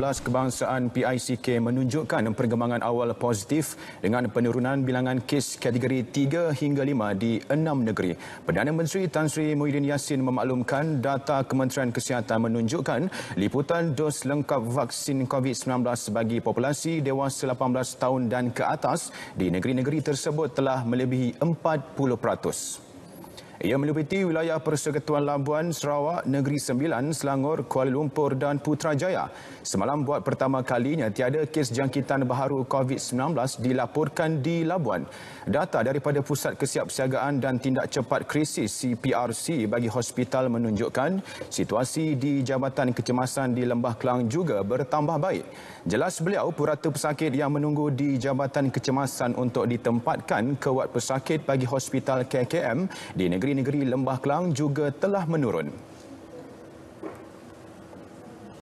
Plus Kebangsaan PICK menunjukkan perkembangan awal positif dengan penurunan bilangan kes kategori 3 hingga 5 di enam negeri. Perdana Menteri Tan Sri Muhyiddin Yassin memaklumkan data Kementerian Kesihatan menunjukkan liputan dos lengkap vaksin COVID-19 bagi populasi dewasa 18 tahun dan ke atas di negeri-negeri tersebut telah melebihi 40%. Ia meliputi wilayah Persekutuan Labuan, Sarawak, Negeri Sembilan, Selangor, Kuala Lumpur dan Putrajaya. Semalam buat pertama kalinya tiada kes jangkitan baharu COVID-19 dilaporkan di Labuan. Data daripada Pusat Kesiapsiagaan dan Tindak Cepat Krisis CPRC bagi hospital menunjukkan situasi di Jabatan Kecemasan di Lembah Kelang juga bertambah baik. Jelas beliau purata pesakit yang menunggu di Jabatan Kecemasan untuk ditempatkan ke wad pesakit bagi hospital KKM di negeri negeri-negeri Lembah Kelang juga telah menurun.